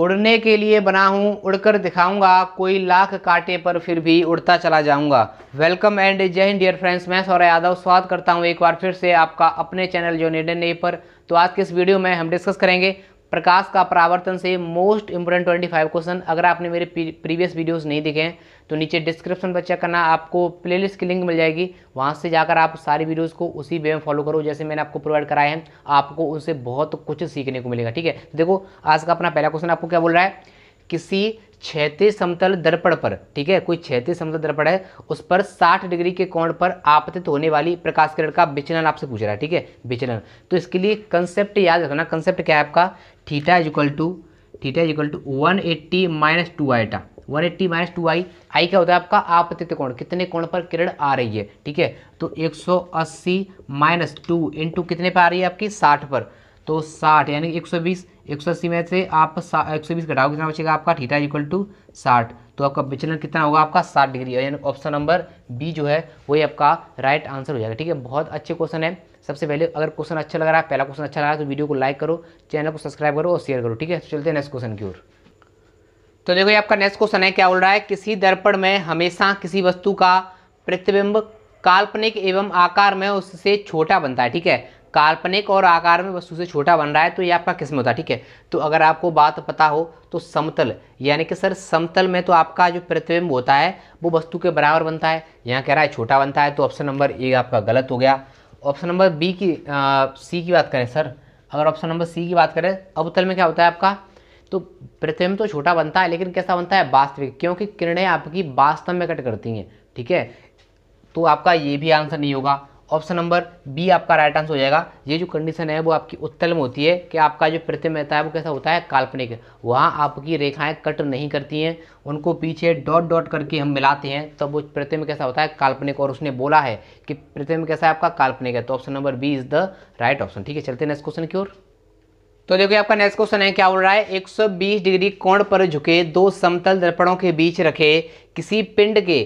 उड़ने के लिए बना हूँ उड़कर दिखाऊंगा कोई लाख काटे पर फिर भी उड़ता चला जाऊंगा वेलकम एंड जय हिंद डियर फ्रेंड्स मैं सौरय यादव स्वागत करता हूँ एक बार फिर से आपका अपने चैनल जो निर्णय पर तो आज के इस वीडियो में हम डिस्कस करेंगे प्रकाश का परावर्तन से मोस्ट ट्वेंटी 25 क्वेश्चन अगर आपने मेरे प्रीवियस वीडियोस नहीं देखे हैं तो नीचे डिस्क्रिप्शन पर चेक करना आपको प्लेलिस्ट की लिंक मिल जाएगी वहाँ से जाकर आप सारी वीडियोस को उसी वे में फॉलो करो जैसे मैंने आपको प्रोवाइड कराए हैं आपको उनसे बहुत कुछ सीखने को मिलेगा ठीक है तो देखो आज का अपना पहला क्वेश्चन आपको क्या बोल रहा है किसी क्षेत्रीय समतल दर्पण पर ठीक है कोई क्षेत्रीय समतल दर्पण है उस पर 60 डिग्री के कोण पर आपतित होने वाली प्रकाश किरण का विचलन आपसे पूछ रहा है ठीक है विचलन तो इसके लिए कंसेप्ट याद रखना कंसेप्ट क्या है आपका theta is equal to theta is equal to one eighty minus two iota one eighty minus two i i क्या होता है आपका आपतित कोण कितने कोण पर किरण आ रही है ठीक है तो एक सौ अस्सी माइनस टू इंटू कितने पर आ रही है आपकी साठ पर तो साठ यानी एक सौ बीस एक सौ अस्सी में से आप एक सौ बीस घटाओ कितना बचेगा आपका थीटा इक्वल टू साठ तो आपका विचलन कितना होगा आपका साठ डिग्री यानी ऑप्शन नंबर बी जो है वही आपका राइट आंसर हो जाएगा ठीक है बहुत अच्छे क्वेश्चन है सबसे पहले अगर क्वेश्चन अच्छा लग रहा है पहला क्वेश्चन अच्छा लगा तो वीडियो को लाइक करो चैनल को सब्सक्राइब करो और शेयर करो ठीक है तो चलते हैं नेक्स्ट क्वेश्चन की ओर तो देखो ये आपका नेक्स्ट क्वेश्चन है क्या बोल रहा है किसी दर्पण में हमेशा किसी वस्तु का प्रतिबिंब काल्पनिक एवं आकार में उससे छोटा बनता है ठीक है काल्पनिक और आकार में वस्तु से छोटा बन रहा है तो ये आपका किस्म होता है ठीक है तो अगर आपको बात पता हो तो समतल यानी कि सर समतल में तो आपका जो प्रतिबिंब होता है वो वस्तु के बराबर बनता है यहाँ कह रहा है छोटा बनता है तो ऑप्शन नंबर ए आपका गलत हो गया ऑप्शन नंबर बी की सी की बात करें सर अगर ऑप्शन नंबर सी की बात करें अवतल में क्या होता है आपका तो प्रतिबिंब तो छोटा बनता है लेकिन कैसा बनता है वास्तविक क्योंकि किरणें आपकी वास्तव में कट करती हैं ठीक है तो आपका ये भी आंसर नहीं होगा ऑप्शन नंबर बी आपका राइट आंसर हो जाएगा ये जो कंडीशन है वो आपकी उत्तल में होती है कि आपका जो प्रतिम रहता है वो कैसा होता है काल्पनिक वहाँ आपकी रेखाएं कट नहीं करती हैं उनको पीछे डॉट डॉट करके हम मिलाते हैं तब तो वो प्रतिम कैसा होता है काल्पनिक और उसने बोला है कि प्रतिम कैसा है आपका काल्पनिक है तो option number B is the right option ठीक है चलते नेक्स्ट क्वेश्चन की ओर तो देखो आपका नेक्स्ट क्वेश्चन है क्या बोल रहा है 120 डिग्री कोण पर झुके दो समतल दर्पणों के बीच रखे किसी पिंड के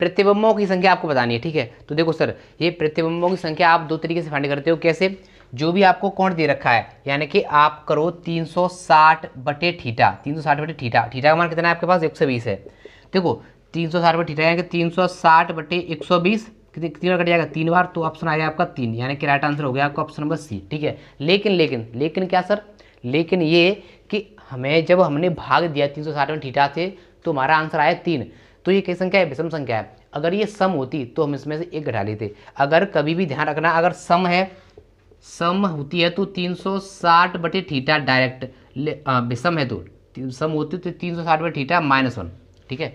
प्रतिबिंबों की संख्या आपको बतानी है ठीक है तो देखो सर ये प्रतिबिंबों की संख्या आप दो तरीके से फाइंड करते हो कैसे जो भी आपको कौन दे रखा है यानी कि आप करो 360 बटे ठीठा 360 बटे ठीठा ठीठा का मान कितना है आपके पास 120 है देखो 360 बटे ठीठा यानी कि 360 बटे 120 कितनी बार कट जाएगा तीन बार तो ऑप्शन आ गया आपका तीन यानी कि राइट आंसर हो गया आपका ऑप्शन नंबर सी ठीक है लेकिन लेकिन लेकिन क्या सर लेकिन ये कि हमें जब हमने भाग दिया तीन सौ साठ में ठीठा से तो हमारा आंसर आया तीन तो ये कई संख्या है विषम संख्या है अगर ये सम होती तो हम इसमें से एक घटा लेते अगर कभी भी ध्यान रखना अगर सम है सम होती है तो 360 बटे थीटा डायरेक्ट विषम है तो सम होती तो 360 बटे थीटा माइनस वन ठीक है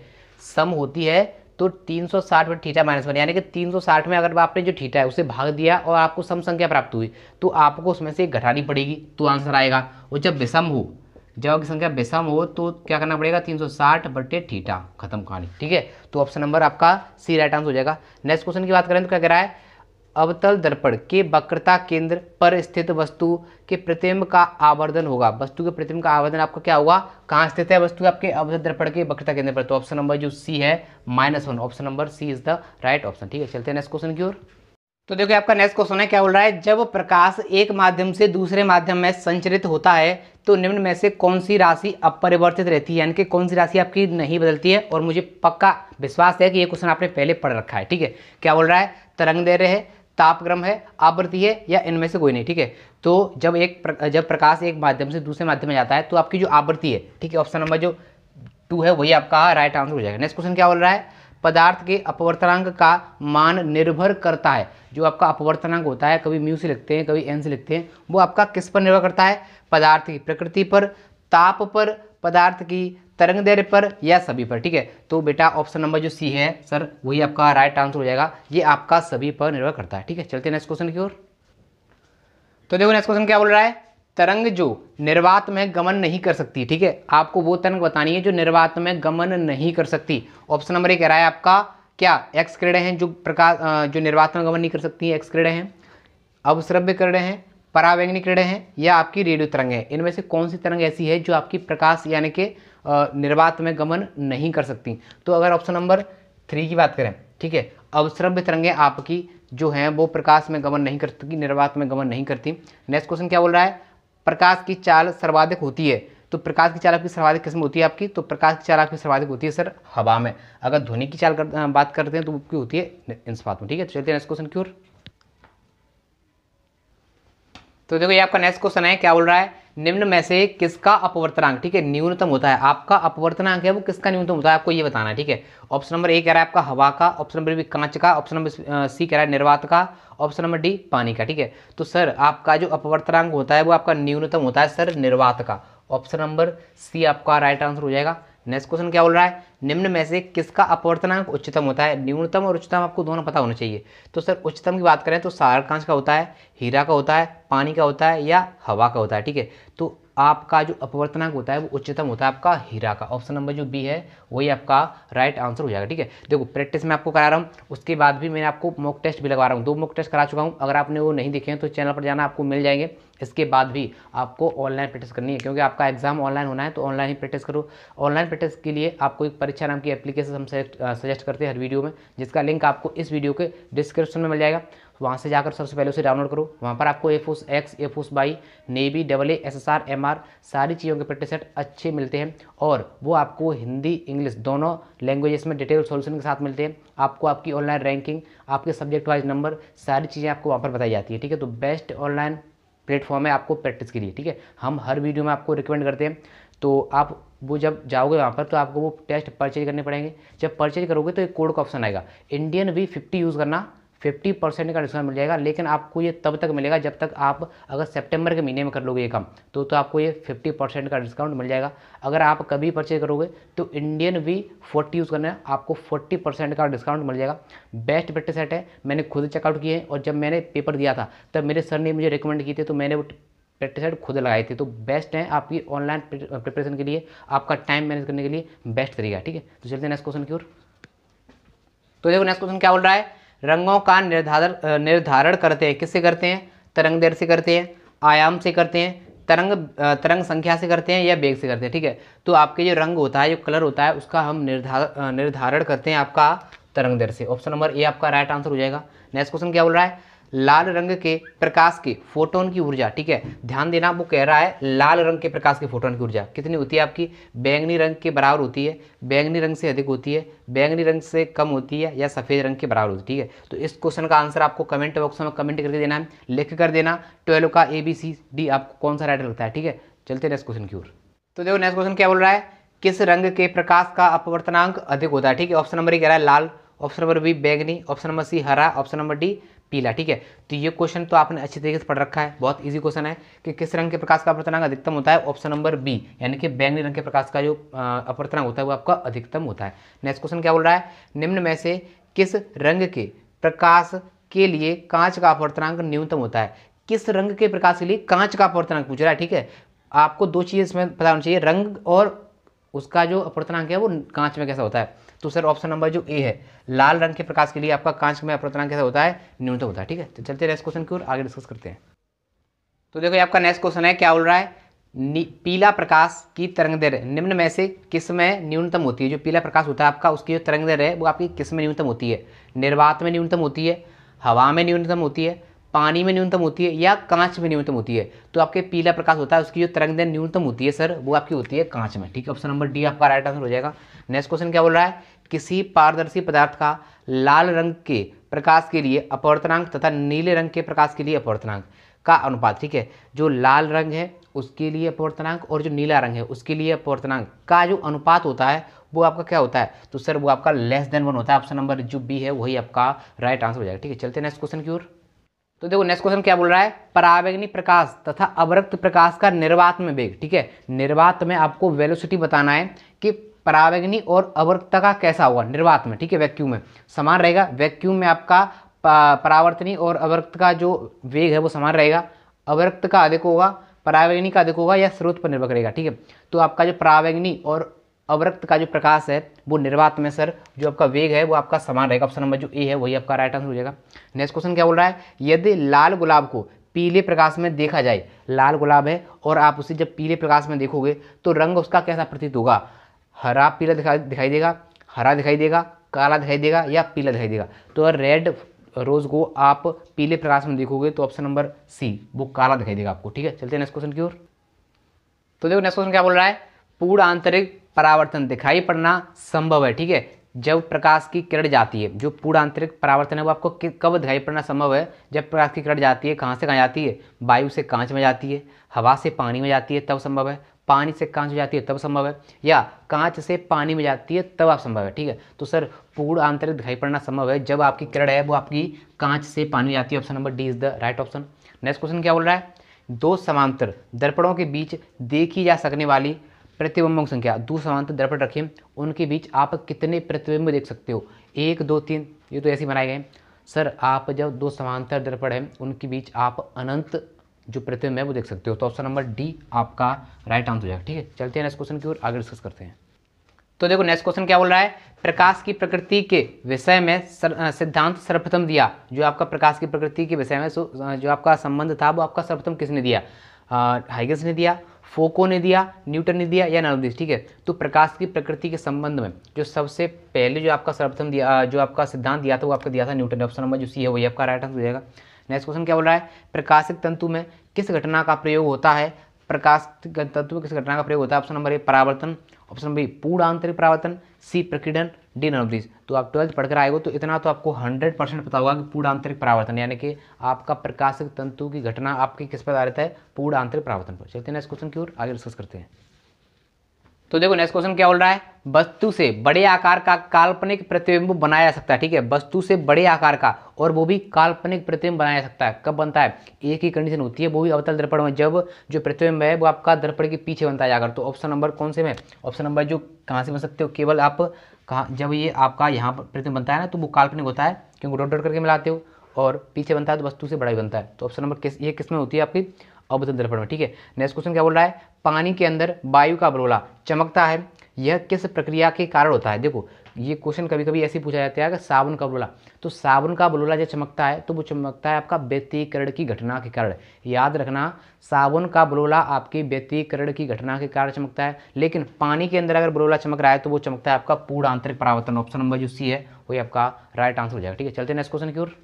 सम होती है तो 360 बटे थीटा माइनस वन यानी कि 360 में अगर आपने जो थीटा है उसे भाग दिया और आपको सम संख्या प्राप्त हुई तो आपको उसमें से घटानी पड़ेगी तो आंसर आएगा और जब विषम हो जब की संख्या बेसम हो तो क्या करना पड़ेगा 360 बटे थीटा खत्म कहानी ठीक है तो ऑप्शन नंबर आपका सी राइट आंसर हो जाएगा नेक्स्ट क्वेश्चन की बात करें तो क्या कह रहा है अवतल दर्पण के वक्रता केंद्र पर स्थित वस्तु के प्रतिम्ब का आवर्धन होगा वस्तु के प्रतिम्ब का आवर्धन आपका क्या होगा कहाँ स्थित है वस्तु आपके अवतल दर्पण के वक्रता केंद्र पर तो ऑप्शन नंबर जो सी है minus one option number C is the right option ठीक है चलते हैं नेक्स्ट क्वेश्चन की ओर तो देखो आपका नेक्स्ट क्वेश्चन है क्या बोल रहा है जब प्रकाश एक माध्यम से दूसरे माध्यम में संचरित होता है तो निम्न में से कौन सी राशि अपरिवर्तित रहती है यानी कि कौन सी राशि आपकी नहीं बदलती है और मुझे पक्का विश्वास है कि ये क्वेश्चन आपने पहले पढ़ रखा है ठीक है क्या बोल रहा है तरंग दे रहे तापक्रम है आवृत्ति है या इनमें से कोई नहीं ठीक है तो जब एक प्र, जब प्रकाश एक माध्यम से दूसरे माध्यम में जाता है तो आपकी जो आवृत्ति है ठीक है ऑप्शन नंबर जो टू है वही आपका राइट आंसर हो जाएगा नेक्स्ट क्वेश्चन क्या बोल रहा है पदार्थ के अपवर्तनांक का मान निर्भर करता है जो आपका अपवर्तनांक होता है कभी म्यू से लिखते हैं कभी एन से लिखते हैं वो आपका किस पर निर्भर करता है पदार्थ की प्रकृति पर ताप पर पदार्थ की तरंग दैर्य पर या सभी पर ठीक है तो बेटा ऑप्शन नंबर जो सी है सर वही आपका राइट आंसर हो जाएगा ये आपका सभी पर निर्भर करता है ठीक है चलते नेक्स्ट क्वेश्चन की ओर तो देखो नेक्स्ट क्वेश्चन क्या बोल रहा है तरंग जो निर्वात में गमन नहीं कर सकती ठीक है आपको वो तरंग बतानी है जो निर्वात में गमन नहीं कर सकती ऑप्शन नंबर एक रहा है आपका क्या एक्स किरणें हैं जो प्रकाश जो निर्वात में गमन नहीं कर सकती एक्स किरणें हैं अवश्रव्य किरणें हैं परावैंगनी किरणें हैं या आपकी रेडियो तरंग है इनमें से कौन सी तरंग ऐसी है जो आपकी प्रकाश यानी कि निर्वात में गमन नहीं कर सकती तो अगर ऑप्शन नंबर थ्री की बात करें ठीक है अवश्रव्य तरंगें आपकी जो हैं वो प्रकाश में गमन नहीं कर सकती निर्वात में गमन नहीं करती नेक्स्ट क्वेश्चन क्या बोल रहा है प्रकाश की चाल सर्वाधिक होती है तो प्रकाश की चाल आपकी सर्वाधिक किस्म होती है आपकी तो प्रकाश की चाल आपकी सर्वाधिक होती है सर हवा में अगर ध्वनि की चाल कर, बात करते हैं तो आपकी होती है इंसपात में ठीक है तो चलते हैं नेक्स्ट क्वेश्चन की ओर तो देखो ये आपका नेक्स्ट क्वेश्चन है क्या बोल रहा है निम्न में से किसका अपवर्तनांक ठीक है न्यूनतम होता है आपका अपवर्तनांक है वो किसका न्यूनतम होता है आपको ये बताना है ठीक है ऑप्शन नंबर ए कह रहा है आपका हवा का ऑप्शन नंबर बी कांच का ऑप्शन नंबर सी कह रहा है निर्वात का ऑप्शन नंबर डी पानी का ठीक है तो सर आपका जो अपवर्तनांक होता है वो आपका न्यूनतम होता है सर निर्वात का ऑप्शन नंबर सी आपका राइट आंसर हो जाएगा नेक्स्ट क्वेश्चन क्या बोल रहा है निम्न में से किसका अपवर्तनांक उच्चतम होता है न्यूनतम और उच्चतम आपको दोनों पता होना चाहिए तो सर उच्चतम की बात करें तो सार कांच का होता है हीरा का होता है पानी का होता है या हवा का होता है ठीक है तो आपका जो अपवर्तनांक होता है वो उच्चतम होता है आपका हीरा का ऑप्शन नंबर जो बी है वही आपका राइट आंसर हो जाएगा ठीक है देखो प्रैक्टिस मैं आपको करा रहा हूँ उसके बाद भी मैंने आपको मॉक टेस्ट भी लगवा रहा हूँ दो मॉक टेस्ट करा चुका हूँ अगर आपने वो नहीं देखे हैं तो चैनल पर जाना आपको मिल जाएंगे इसके बाद भी आपको ऑनलाइन प्रैक्टिस करनी है क्योंकि आपका एग्जाम ऑनलाइन होना है तो ऑनलाइन ही प्रैक्टिस करो ऑनलाइन प्रैक्टिस के लिए आपको एक परीक्षा नाम की एप्लीकेशन हम सजेस्ट करते हैं हर वीडियो में जिसका लिंक आपको इस वीडियो के डिस्क्रिप्शन में मिल जाएगा वहाँ से जाकर सबसे पहले उसे डाउनलोड करो वहाँ पर आपको airforce X airforce Y navy double A S S R M R सारी चीज़ों के प्रैक्टिस सेट अच्छे मिलते हैं और वो आपको हिंदी इंग्लिश दोनों लैंग्वेजेस में डिटेल सोल्यूशन के साथ मिलते हैं आपको आपकी ऑनलाइन रैंकिंग आपके सब्जेक्ट वाइज नंबर सारी चीज़ें आपको वहाँ पर बताई जाती है ठीक है तो बेस्ट ऑनलाइन प्लेटफॉर्म है आपको प्रैक्टिस के लिए ठीक है हम हर वीडियो में आपको रिकमेंड करते हैं तो आप वो जब जाओगे वहाँ पर तो आपको वो टेस्ट परचेज करने पड़ेंगे जब परचेज करोगे तो एक कोड का ऑप्शन आएगा इंडियन वी फिफ्टी यूज़ करना फिफ्टी परसेंट का डिस्काउंट मिल जाएगा लेकिन आपको ये तब तक मिलेगा जब तक आप अगर सेप्टेम्बर के महीने में कर लोगे ये काम तो तो आपको ये फिफ्टी परसेंट का डिस्काउंट मिल जाएगा अगर आप कभी परचेज करोगे तो इंडियन वी फोर्टी यूज़ करना है आपको फोर्टी परसेंट का डिस्काउंट मिल जाएगा बेस्ट बेटे सेट है मैंने खुद चेकआउट किए हैं और जब मैंने पेपर दिया था तब मेरे सर ने मुझे रिकमेंड किए थे तो मैंने वो सेट खुद लगाए थे तो बेस्ट है आपकी ऑनलाइन प्रिपरेशन के लिए आपका टाइम मैनेज करने के लिए बेस्ट तरीका ठीक है तो चलते हैं नेक्स्ट क्वेश्चन की ओर तो देखो नेक्स्ट क्वेश्चन क्या बोल रहा है रंगों का निर्धारण निर्धारण करते हैं किससे करते हैं तरंग देर से करते हैं आयाम से करते हैं तरंग तरंग संख्या से करते हैं या बेग से करते हैं ठीक है तो आपके जो रंग होता है जो कलर होता है उसका हम निर्धारण निर्धारण करते हैं आपका तरंग दर से ऑप्शन नंबर ए आपका राइट आंसर हो जाएगा नेक्स्ट क्वेश्चन क्या बोल रहा है लाल रंग के प्रकाश के फोटोन की ऊर्जा ठीक है ध्यान देना वो कह रहा है लाल रंग के प्रकाश के फोटोन की ऊर्जा कितनी होती है आपकी बैंगनी रंग के बराबर होती है बैंगनी रंग से अधिक होती है बैंगनी रंग से कम होती है या सफ़ेद रंग के बराबर होती है ठीक है तो इस क्वेश्चन का आंसर आपको कमेंट बॉक्स में कमेंट करके देना है लिख कर देना ट्वेल्व का ए बी सी डी आपको कौन सा राइटर लगता है ठीक है चलते नेक्स्ट क्वेश्चन की ओर तो देखो नेक्स्ट क्वेश्चन क्या बोल रहा है किस रंग के प्रकाश का अपवर्तनांक अधिक होता है ठीक है ऑप्शन नंबर ही कह रहा है लाल ऑप्शन नंबर बी बैगनी ऑप्शन नंबर सी हरा ऑप्शन नंबर डी पीला ठीक है तो ये क्वेश्चन तो आपने अच्छी तरीके से पढ़ रखा है बहुत ईजी क्वेश्चन है कि किस रंग के प्रकाश का अपवर्तनांक अधिकतम होता है ऑप्शन नंबर बी यानी कि बैंगनी रंग के प्रकाश का जो अपवर्तनांक होता है वो आपका अधिकतम होता है नेक्स्ट क्वेश्चन क्या बोल रहा है निम्न में से किस रंग के प्रकाश के लिए कांच का अपवर्तनांक न्यूनतम होता है किस रंग के प्रकाश के लिए कांच का अपवर्तनांक पूछ रहा है ठीक है आपको दो चीज़ इसमें पता होना चाहिए रंग और उसका जो अपवर्तनांक है वो कांच में कैसा होता है तो सर ऑप्शन नंबर जो ए है लाल रंग के प्रकाश के लिए आपका कांच में अपरतना कैसा होता है न्यूनतम होता है ठीक है तो चलते नेक्स्ट क्वेश्चन की ओर आगे डिस्कस करते हैं तो देखो आपका नेक्स्ट क्वेश्चन है क्या बोल रहा है पीला प्रकाश की तरंग दर निम्न में से किस में न्यूनतम होती है जो पीला प्रकाश होता है आपका उसकी जो तरंग दर है वो आपकी किस में न्यूनतम होती है निर्वात में न्यूनतम होती है हवा में न्यूनतम होती है पानी में न्यूनतम होती है या कांच में न्यूनतम होती है तो आपके पीला प्रकाश होता है उसकी जो तरंग न्यूनतम होती है सर वो आपकी होती है कांच में ठीक है ऑप्शन नंबर डी आपका राइट आंसर हो जाएगा नेक्स्ट क्वेश्चन क्या बोल रहा है किसी पारदर्शी पदार्थ का लाल रंग के प्रकाश के लिए अपवर्तनांक तथा नीले रंग के प्रकाश के लिए अपवर्तनांक का अनुपात ठीक है जो लाल रंग है उसके लिए अपवर्तनांक और जो नीला रंग है उसके लिए अपवर्तनांक का जो अनुपात होता है वो आपका क्या होता है तो सर वो आपका लेस देन वन होता है ऑप्शन नंबर जो बी है वही आपका राइट आंसर हो जाएगा ठीक है चलते नेक्स्ट क्वेश्चन की ओर तो देखो नेक्स्ट क्वेश्चन क्या बोल रहा है परावेग्नि प्रकाश तथा अवरक्त प्रकाश का निर्वात में वेग ठीक है निर्वात में आपको वेलोसिटी बताना है कि परावेग्नि और अवरक्ता का कैसा होगा निर्वात में ठीक है वैक्यूम में समान रहेगा वैक्यूम में आपका परावर्तनी और अवरक्त का जो वेग है वो समान रहेगा अवरक्त का अधिक होगा परावेग्नि का अधिक होगा या स्रोत पर निर्भर करेगा ठीक है तो आपका जो परावेग्नि और अवरक्त का जो प्रकाश है वो निर्वात में सर जो आपका वेग है वो आपका समान रहेगा ऑप्शन नंबर जो ए है वही आपका राइट आंसर हो जाएगा नेक्स्ट क्वेश्चन क्या बोल रहा है यदि लाल गुलाब को पीले प्रकाश में देखा जाए लाल गुलाब है और आप उसे जब पीले प्रकाश में देखोगे तो रंग उसका कैसा प्रतीत होगा हरा पीला दिखाई दिखाई देगा हरा दिखाई देगा काला दिखाई देगा या पीला दिखाई देगा तो रेड रोज़ को आप पीले प्रकाश में देखोगे तो ऑप्शन नंबर सी वो काला दिखाई देगा आपको ठीक है चलते हैं नेक्स्ट क्वेश्चन की ओर तो देखो नेक्स्ट क्वेश्चन क्या बोल रहा है पूर्ण आंतरिक परावर्तन दिखाई पड़ना संभव है ठीक है जब प्रकाश की किरण जाती है जो पूर्ण आंतरिक परावर्तन है वो आपको कब दिखाई पड़ना संभव है जब प्रकाश की किरण जाती है कहाँ से कहाँ जाती है वायु से कांच में जाती है हवा से पानी में जाती है तब संभव है पानी से कांच में जाती है तब संभव है या कांच से पानी में जाती है तब आप संभव है ठीक है तो सर पूर्ण आंतरिक दिखाई पड़ना संभव है जब आपकी किरण है वो आपकी कांच से पानी में जाती है option number D is the right option next question क्या बोल रहा है दो समांतर दर्पणों के बीच देखी जा सकने वाली प्रतिबिंबों की संख्या दो समांतर दर्पण रखें उनके बीच आप कितने प्रतिबिंब देख सकते हो एक दो तीन ये तो ऐसे बनाए गए सर आप जब दो समांतर दर्पण हैं उनके बीच आप अनंत जो प्रतिबिंब है वो देख सकते हो तो ऑप्शन नंबर डी आपका राइट आंसर हो जाएगा ठीक है चलते हैं नेक्स्ट क्वेश्चन की ओर आगे डिस्कस करते हैं तो देखो नेक्स्ट क्वेश्चन क्या बोल रहा है प्रकाश की प्रकृति के विषय में सर, सिद्धांत सर्वप्रथम दिया जो आपका प्रकाश की प्रकृति के विषय में जो आपका संबंध था वो आपका सर्वप्रथम किसने दिया हाइगस ने दिया फोको ने दिया न्यूटन ने दिया या नरोदिस ठीक है तो प्रकाश की प्रकृति के संबंध में जो सबसे पहले जो आपका सर्वप्रथम दिया जो आपका सिद्धांत दिया था वो आपका दिया था न्यूटन ऑप्शन नंबर जो सी है वही आपका राइट आंसर हो जाएगा नेक्स्ट क्वेश्चन क्या बोल रहा है प्रकाशिक तंतु में किस घटना का प्रयोग होता है प्रकाश तंतु में किस घटना का प्रयोग होता है ऑप्शन नंबर ए परावर्तन ऑप्शन नंबर बी पूर्ण आंतरिक परावर्तन सी प्रकीर्णन डी नन ऑफ दिस तो आप ट्वेल्थ पढ़कर आए तो इतना तो आपको हंड्रेड परसेंट पता होगा कि पूर्ण आंतरिक परावर्तन यानी कि आपका प्रकाशक तंतु की घटना आपके किस पर आधारित है पूर्ण आंतरिक परावर्तन पर चलते हैं नेक्स्ट क्वेश्चन की ओर आगे डिस्कस करते हैं तो देखो नेक्स्ट क्वेश्चन क्या बोल रहा है वस्तु से बड़े आकार का काल्पनिक प्रतिबिंब बनाया जा सकता है ठीक है वस्तु से बड़े आकार का और वो भी काल्पनिक प्रतिबिंब बनाया जा सकता है कब बनता है एक ही कंडीशन होती है वो भी अवतल दर्पण में जब जो प्रतिबिंब है वो आपका दर्पण के पीछे बनता है जाकर तो ऑप्शन नंबर कौन से में ऑप्शन नंबर जो कहाँ से बन सकते हो केवल आप कहाँ जब ये आपका यहाँ पर प्रतिबिंब बनता है ना तो वो काल्पनिक होता है क्योंकि डॉट डॉट करके मिलाते हो और पीछे बनता है तो वस्तु से बड़ा ही बनता है तो ऑप्शन नंबर किस ये किस में होती है आपकी अवतल दर्पण में ठीक है नेक्स्ट क्वेश्चन क्या बोल रहा है पानी के अंदर वायु का बलोला चमकता है यह किस प्रक्रिया के कारण होता है देखो ये क्वेश्चन कभी कभी ऐसे पूछा जाता है कि साबुन का बलोला तो साबुन का बलोला जो चमकता है तो वो चमकता है आपका व्यतीकरण की घटना के कारण याद रखना साबुन का बलोला आपके व्यतीकरण की घटना के कारण चमकता है लेकिन पानी के अंदर अगर बलोला चमक रहा है तो वो चमकता है आपका पूर्ण आंतरिक परावर्तन ऑप्शन नंबर जो सी है वही आपका राइट आंसर हो जाएगा ठीक है चलते नेक्स्ट क्वेश्चन की ओर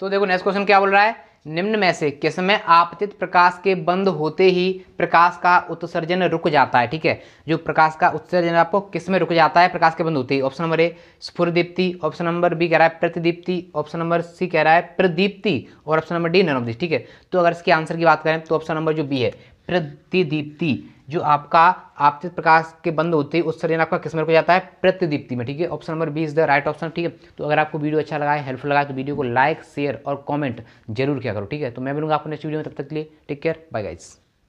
तो देखो नेक्स्ट क्वेश्चन क्या बोल रहा है निम्न में से किस में आपतित प्रकाश के बंद होते ही प्रकाश का उत्सर्जन रुक जाता है ठीक है जो प्रकाश का उत्सर्जन आपको किस में रुक जाता है प्रकाश के बंद होते ही ऑप्शन नंबर ए स्फुरदीप्ति ऑप्शन नंबर बी कह रहा है प्रतिदीप्ति ऑप्शन नंबर सी कह रहा है प्रदीप्ति और ऑप्शन नंबर डी नरम ठीक है तो अगर इसके आंसर की बात करें तो ऑप्शन नंबर जो बी है प्रतिदीप्ति जो आपका आपतित प्रकाश के बंद होते हैं उस सरेना आपका किस्मत को जाता है प्रतिदीप्ति में ठीक है option number B is the right option ठीक है तो अगर आपको वीडियो अच्छा लगा है हेल्पफुल लगा है तो वीडियो को लाइक शेयर और कॉमेंट जरूर किया करो ठीक है तो मैं मिलूंगा आपको नेक्स्ट वीडियो में तब तक के लिए टेक केयर बाय गाइज़